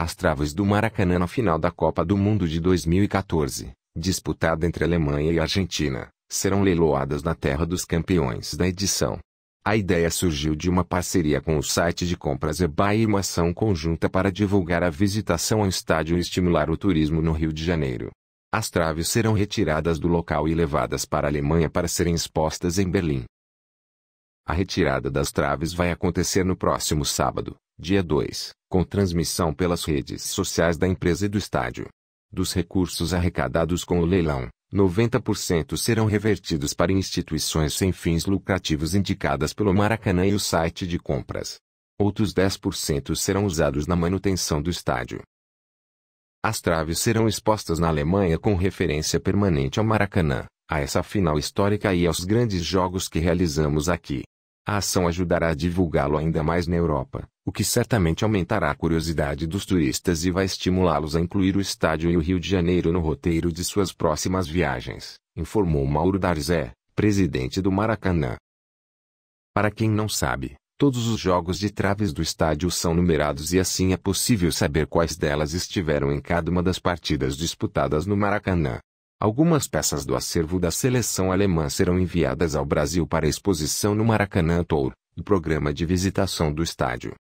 As travas do Maracanã na final da Copa do Mundo de 2014, disputada entre Alemanha e Argentina, serão leiloadas na terra dos campeões da edição. A ideia surgiu de uma parceria com o site de compras eBay e uma ação conjunta para divulgar a visitação ao estádio e estimular o turismo no Rio de Janeiro. As traves serão retiradas do local e levadas para a Alemanha para serem expostas em Berlim. A retirada das traves vai acontecer no próximo sábado, dia 2, com transmissão pelas redes sociais da empresa e do estádio. Dos recursos arrecadados com o leilão, 90% serão revertidos para instituições sem fins lucrativos indicadas pelo Maracanã e o site de compras. Outros 10% serão usados na manutenção do estádio. As traves serão expostas na Alemanha com referência permanente ao Maracanã, a essa final histórica e aos grandes jogos que realizamos aqui. A ação ajudará a divulgá-lo ainda mais na Europa, o que certamente aumentará a curiosidade dos turistas e vai estimulá-los a incluir o estádio e o Rio de Janeiro no roteiro de suas próximas viagens, informou Mauro Darzé, presidente do Maracanã. Para quem não sabe, todos os jogos de traves do estádio são numerados e assim é possível saber quais delas estiveram em cada uma das partidas disputadas no Maracanã. Algumas peças do acervo da seleção alemã serão enviadas ao Brasil para exposição no Maracanã Tour, o programa de visitação do estádio.